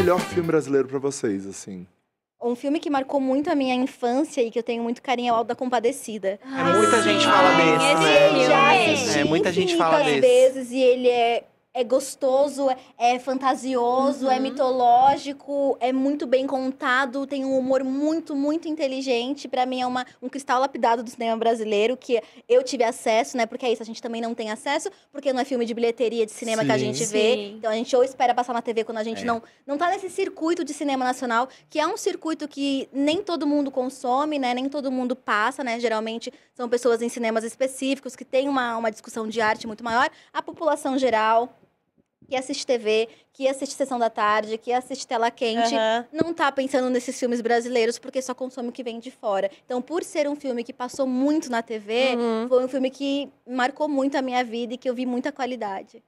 melhor filme brasileiro para vocês, assim? Um filme que marcou muito a minha infância e que eu tenho muito carinho é o Alto da Compadecida. É, Ai, muita sim. gente fala desse, Ai, Esse né? é, é, muita gente fala desse. vezes e ele é é gostoso, é, é fantasioso, é uhum. é mitológico, é muito bem contado, tem um humor muito, muito inteligente. Para mim é uma, um cristal lapidado do cinema brasileiro que eu tive acesso, né? Porque é isso, a gente também não tem acesso, porque não é filme de bilheteria de cinema sim, que a gente sim. vê. Então a gente ou espera passar na TV quando a gente é. não não tá nesse circuito de cinema nacional, que é um circuito que nem todo mundo consome, né? Nem todo mundo passa, né? Geralmente são pessoas em cinemas específicos que tem uma, uma discussão de arte muito maior. A população geral que assiste TV, que assiste Sessão da Tarde, que assiste Tela Quente, uhum. não tá pensando nesses filmes brasileiros porque só consome o que vem de fora. Então, por ser um filme que passou muito na TV, uhum. foi um filme que marcou muito a minha vida e que eu vi muita qualidade.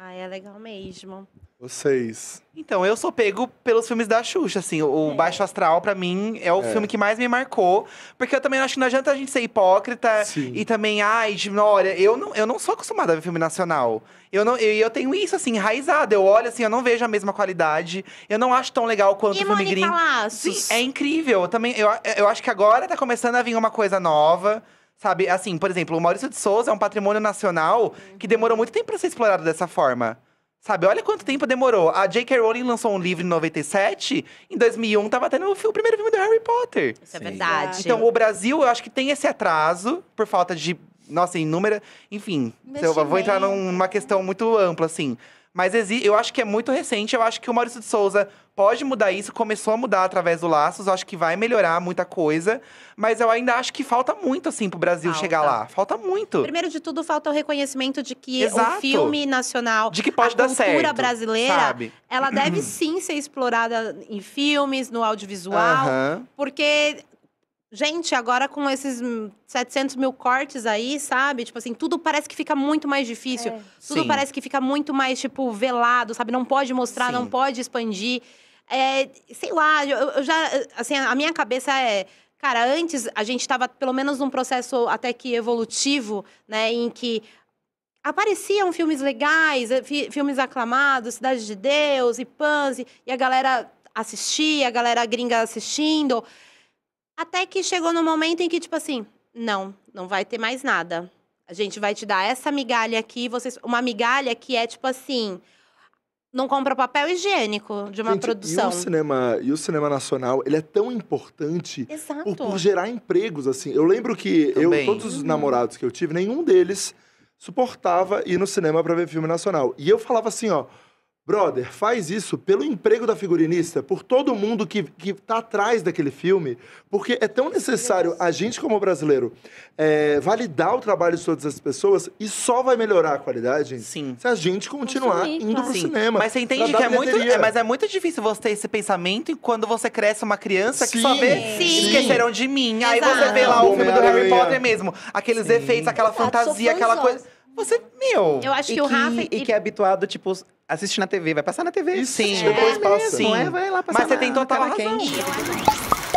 Ah, é legal mesmo. Vocês. Então, eu sou pego pelos filmes da Xuxa, assim. O é. Baixo Astral, para mim, é o é. filme que mais me marcou. Porque eu também acho que não adianta a gente ser hipócrita. Sim. E também, ai, olha, eu não, eu não sou acostumada a ver filme nacional. Eu, não, eu, eu tenho isso, assim, enraizado. Eu olho, assim, eu não vejo a mesma qualidade. Eu não acho tão legal quanto e o filme Mônica gringo. Laços? Sim, é incrível. Eu, também, eu, eu acho que agora tá começando a vir uma coisa nova. Sabe, assim, por exemplo, o Maurício de Souza é um patrimônio nacional que demorou muito tempo para ser explorado dessa forma. Sabe, olha quanto tempo demorou. A J.K. Rowling lançou um livro em 97, em 2001 tava tendo o, filme, o primeiro filme do Harry Potter. Isso é verdade. Então, o Brasil, eu acho que tem esse atraso por falta de nossa, inúmera. Enfim, eu vou entrar numa questão muito ampla, assim. Mas eu acho que é muito recente. Eu acho que o Maurício de Souza pode mudar isso. Começou a mudar através do Laços. Eu acho que vai melhorar muita coisa. Mas eu ainda acho que falta muito, assim, pro Brasil falta. chegar lá. Falta muito. Primeiro de tudo, falta o reconhecimento de que o filme nacional… De que pode dar certo. A cultura brasileira, sabe? ela deve sim ser explorada em filmes, no audiovisual. Uh Porque Gente, agora com esses 700 mil cortes aí, sabe? Tipo assim, tudo parece que fica muito mais difícil. É. Tudo Sim. parece que fica muito mais, tipo, velado, sabe? Não pode mostrar, Sim. não pode expandir. É, sei lá, eu, eu, já. Assim, a minha cabeça é. Cara, antes a gente estava pelo menos num processo até que evolutivo, né? Em que apareciam filmes legais, filmes aclamados, Cidade de Deus e Panzi, e a galera assistia, a galera gringa assistindo. Até que chegou no momento em que, tipo assim, não, não vai ter mais nada. A gente vai te dar essa migalha aqui, vocês, uma migalha que é tipo assim, não compra papel higiênico de uma gente, produção. E o cinema, e o cinema nacional, ele é tão importante por, por, gerar empregos assim. Eu lembro que eu todos os uhum. namorados que eu tive, nenhum deles suportava ir no cinema para ver filme nacional. E eu falava assim, ó, Brother, faz isso pelo emprego da figurinista, por todo mundo que, que tá atrás daquele filme, porque é tão necessário a gente, como brasileiro, é, validar o trabalho de todas as pessoas e só vai melhorar a qualidade Sim. se a gente continuar Consumir, indo claro. pro Sim. cinema. Mas você entende que é muito, é, mas é muito difícil você ter esse pensamento e quando você cresce uma criança que Sim. só vê Sim. Esqueceram de Mim. Aí você vê lá o filme do Harry Potter mesmo. Aqueles efeitos, aquela Exato, fantasia, aquela coisa você, meu. Eu acho que, que o Rafa. E que é habituado, tipo, assiste na TV, vai passar na TV. Sim, depois é, passa. Sim. Não é, vai lá passar Mas você na, tem total razão. Quente.